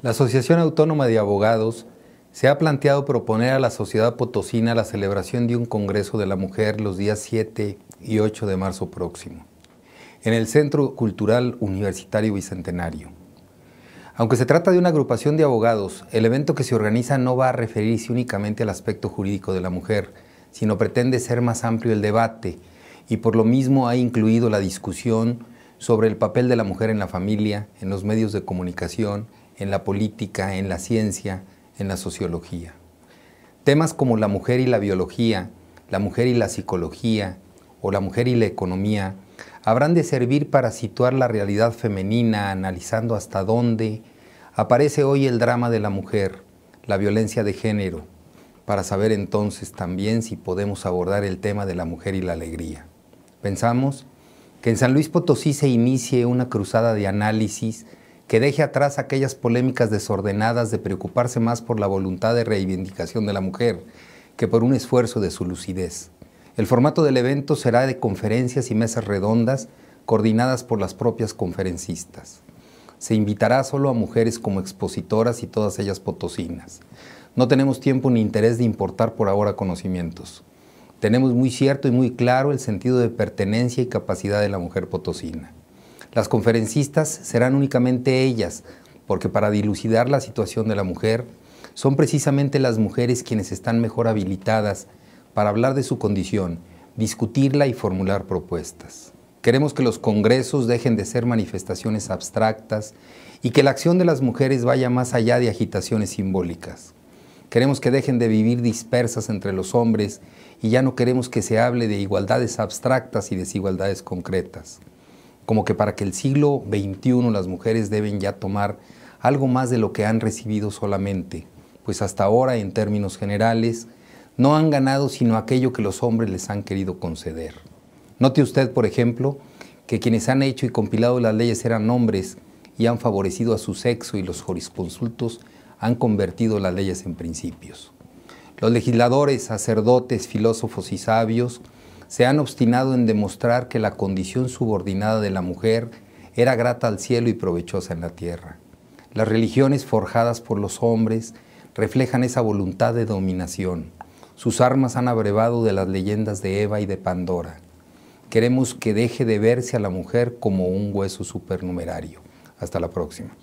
La Asociación Autónoma de Abogados se ha planteado proponer a la sociedad potosina la celebración de un Congreso de la Mujer los días 7 y 8 de marzo próximo, en el Centro Cultural Universitario Bicentenario. Aunque se trata de una agrupación de abogados, el evento que se organiza no va a referirse únicamente al aspecto jurídico de la mujer, sino pretende ser más amplio el debate y por lo mismo ha incluido la discusión sobre el papel de la mujer en la familia, en los medios de comunicación, en la política, en la ciencia, en la sociología. Temas como la mujer y la biología, la mujer y la psicología o la mujer y la economía habrán de servir para situar la realidad femenina analizando hasta dónde aparece hoy el drama de la mujer, la violencia de género, para saber entonces también si podemos abordar el tema de la mujer y la alegría. Pensamos que en San Luis Potosí se inicie una cruzada de análisis que deje atrás aquellas polémicas desordenadas de preocuparse más por la voluntad de reivindicación de la mujer que por un esfuerzo de su lucidez. El formato del evento será de conferencias y mesas redondas coordinadas por las propias conferencistas. Se invitará solo a mujeres como expositoras y todas ellas potosinas. No tenemos tiempo ni interés de importar por ahora conocimientos. Tenemos muy cierto y muy claro el sentido de pertenencia y capacidad de la mujer potosina. Las conferencistas serán únicamente ellas, porque para dilucidar la situación de la mujer, son precisamente las mujeres quienes están mejor habilitadas para hablar de su condición, discutirla y formular propuestas. Queremos que los congresos dejen de ser manifestaciones abstractas y que la acción de las mujeres vaya más allá de agitaciones simbólicas. Queremos que dejen de vivir dispersas entre los hombres y ya no queremos que se hable de igualdades abstractas y desigualdades concretas. Como que para que el siglo XXI las mujeres deben ya tomar algo más de lo que han recibido solamente, pues hasta ahora en términos generales no han ganado sino aquello que los hombres les han querido conceder. Note usted, por ejemplo, que quienes han hecho y compilado las leyes eran hombres y han favorecido a su sexo y los jurisconsultos han convertido las leyes en principios. Los legisladores, sacerdotes, filósofos y sabios se han obstinado en demostrar que la condición subordinada de la mujer era grata al cielo y provechosa en la tierra. Las religiones forjadas por los hombres reflejan esa voluntad de dominación. Sus armas han abrevado de las leyendas de Eva y de Pandora. Queremos que deje de verse a la mujer como un hueso supernumerario. Hasta la próxima.